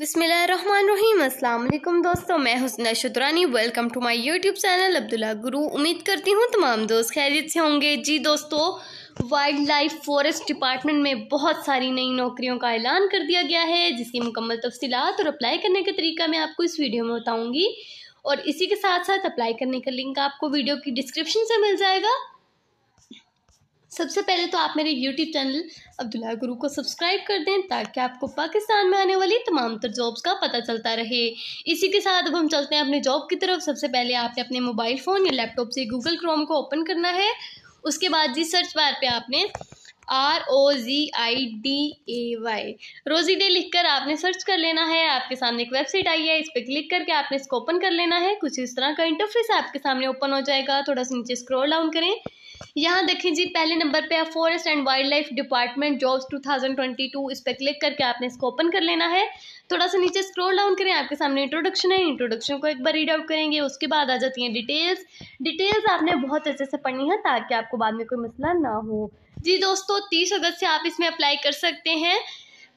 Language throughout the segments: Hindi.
बसमिलकुम दोस्तों मैं Husna Shutrani welcome to my YouTube channel Abdullah Guru उम्मीद करती हूँ तमाम दोस्त खैरियत से होंगे जी दोस्तों वाइल्ड लाइफ फॉरेस्ट डिपार्टमेंट में बहुत सारी नई नौकरियों का ऐलान कर दिया गया है जिसकी मुकम्मल तफसीत और अप्लाई करने का तरीका मैं आपको इस वीडियो में बताऊँगी और इसी के साथ साथ अप्लाई करने का लिंक आपको वीडियो की डिस्क्रिप्शन से मिल जाएगा सबसे पहले तो आप मेरे यूट्यूब चैनल अब्दुल्ला गुरु को सब्सक्राइब कर दें ताकि आपको पाकिस्तान में आने वाली तमाम तर जॉब्स का पता चलता रहे इसी के साथ अब हम चलते हैं अपने जॉब की तरफ सबसे पहले आपने अपने मोबाइल फ़ोन या लैपटॉप से गूगल क्रोम को ओपन करना है उसके बाद जी सर्च बार पे आपने R O G I D A Y रोजी डे लिखकर आपने सर्च कर लेना है आपके सामने एक वेबसाइट आई है इस पर क्लिक करके आपने इसको ओपन कर लेना है कुछ इस तरह का इंटरफेस आपके सामने ओपन हो जाएगा थोड़ा सा नीचे स्क्रॉल डाउन करें यहाँ देखें जी पहले नंबर पे है forest and wildlife department jobs 2022 इस पर क्लिक करके आपने इसको ओपन कर लेना है थोड़ा सा नीचे स्क्रॉल डाउन करें आपके सामने इंट्रोडक्शन है इंट्रोडक्शन को एक बार रीड आउट करेंगे उसके बाद आ जाती हैं डिटेल्स डिटेल्स आपने बहुत अच्छे से पढ़नी है ताकि आपको बाद में कोई मसला ना हो जी दोस्तों तीस अगस्त से आप इसमें अप्लाई कर सकते हैं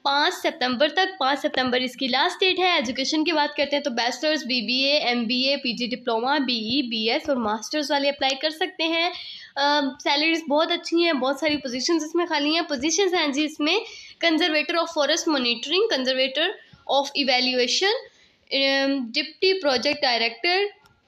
पाँच सितंबर तक पाँच सितंबर इसकी लास्ट डेट है एजुकेशन की बात करते हैं तो bachelors B B PG M B A P G diploma B E B S और मास्टर्स वाले अप्लाई कर सकते हैं सैलरीज uh, बहुत अच्छी हैं बहुत सारी पोजीशंस इसमें खाली हैं पोजीशंस हैं जी इसमें conservator of forest monitoring conservator of evaluation deputy project director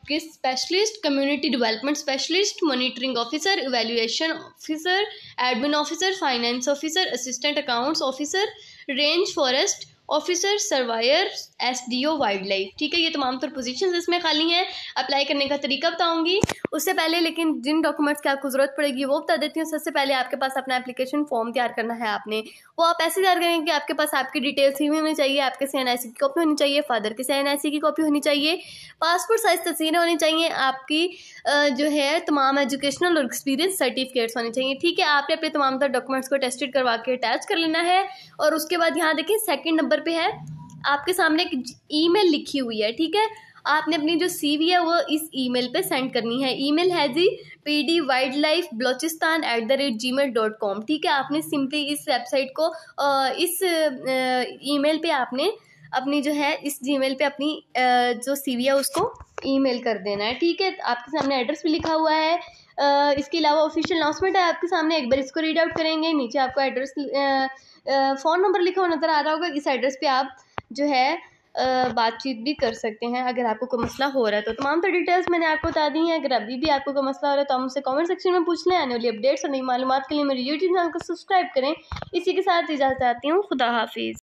किस specialist community development specialist monitoring officer evaluation officer admin officer finance officer assistant accounts officer range forest officer surveyor S D O wildlife ठीक है ये तमाम तर तो पोजिशन इसमें खाली हैं अप्लाई करने का तरीका बताऊंगी उससे पहले लेकिन जिन डॉक्यूमेंट्स की आपको ज़रूरत पड़ेगी वो बता देती हूँ सबसे पहले आपके पास अपना एप्लीकेशन फॉर्म तैयार करना है आपने वो आप ऐसे तैयार करेंगे कि आपके पास आपकी डिटेल्स ही होनी चाहिए आपके सी एन आई सी की कॉपी होनी चाहिए फादर की सी एन आई सी की कॉपी होनी चाहिए पासपोर्ट साइज़ तस्वीरें होनी चाहिए आपकी जो है तमाम एजुकेशनल और एक्सपीरियंस सर्टिफिकेट्स होने चाहिए ठीक है आपने अपने तमाम तर डॉक्यूमेंट्स को टेस्टेड करवा के अटैच कर लेना है और उसके बाद यहाँ देखिए सेकेंड नंबर नंबर पे है आपके सामने एक ईमेल लिखी हुई है ठीक है आपने अपनी जो सीवी है वो इस ईमेल पे सेंड करनी है ईमेल है G P D wildlife Balochistan at the rate G dot com ठीक है आपने सिंपली इस वेबसाइट को इस ईमेल पे आपने अपनी जो है इस जीमेल पे अपनी जो सीवी है उसको ईमेल कर देना है ठीक है आपके सामने एड्रेस भी लिखा हुआ है इसके अलावा ऑफिशियल अनाउंसमेंट है आपके सामने एक बार इसको रीड आउट करेंगे नीचे आपको एड्रेस फ़ोन नंबर लिखा हुआ नज़र आ रहा होगा इस एड्रेस पे आप जो है बातचीत भी कर सकते हैं अगर आपको कोई मसला हो रहा है तो तमाम तो डिटेल्स मैंने आपको बता दी हैं अगर अभी भी आपको कोई मसला हो रहा है तो हम उसे कमेंट सेक्शन में पूछ लें आने वाली अपडेट्स और नई मालूम के लिए मेरे यूट्यूब चैनल को सब्सक्राइब करें इसी के साथ इजाज़त आती हूँ खुदा हाफिज़